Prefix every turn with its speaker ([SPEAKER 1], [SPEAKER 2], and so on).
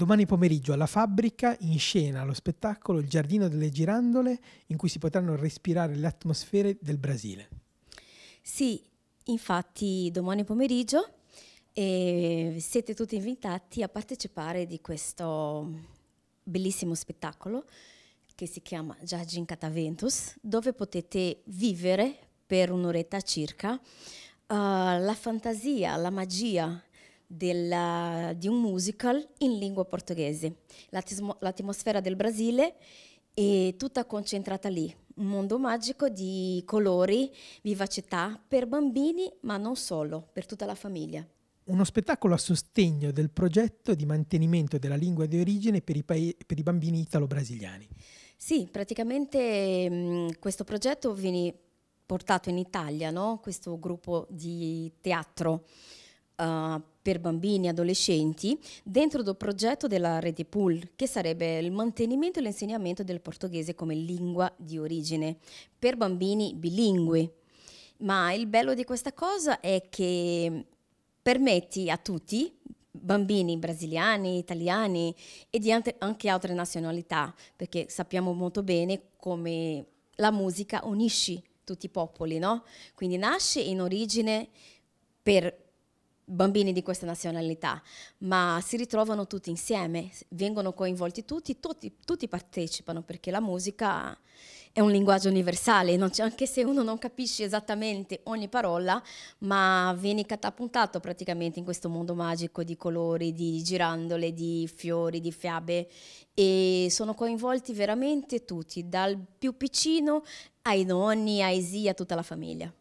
[SPEAKER 1] Domani pomeriggio alla fabbrica in scena lo spettacolo Il giardino delle girandole in cui si potranno respirare le atmosfere del Brasile.
[SPEAKER 2] Sì, infatti domani pomeriggio e eh, siete tutti invitati a partecipare di questo bellissimo spettacolo che si chiama Judging Cataventus, dove potete vivere per un'oretta circa uh, la fantasia, la magia della, di un musical in lingua portoghese. l'atmosfera del Brasile è tutta concentrata lì, un mondo magico di colori, vivacità per bambini, ma non solo, per tutta la famiglia.
[SPEAKER 1] Uno spettacolo a sostegno del progetto di mantenimento della lingua di origine per i, per i bambini italo-brasiliani.
[SPEAKER 2] Sì, praticamente mh, mm, questo progetto viene portato in Italia, no? questo gruppo di teatro uh, per bambini e adolescenti dentro del progetto della rete Pool, che sarebbe il mantenimento e l'insegnamento del portoghese come lingua di origine per bambini bilingui. Ma il bello di questa cosa è che permetti a tutti, bambini brasiliani, italiani e di anche altre nazionalità, perché sappiamo molto bene come la musica unisce tutti i popoli, no? Quindi nasce in origine per bambini di questa nazionalità, ma si ritrovano tutti insieme, vengono coinvolti tutti, tutti, tutti partecipano perché la musica è un linguaggio universale, anche se uno non capisce esattamente ogni parola, ma vieni catapuntato praticamente in questo mondo magico di colori, di girandole, di fiori, di fiabe e sono coinvolti veramente tutti, dal più piccino ai nonni, ai zii, a tutta la famiglia.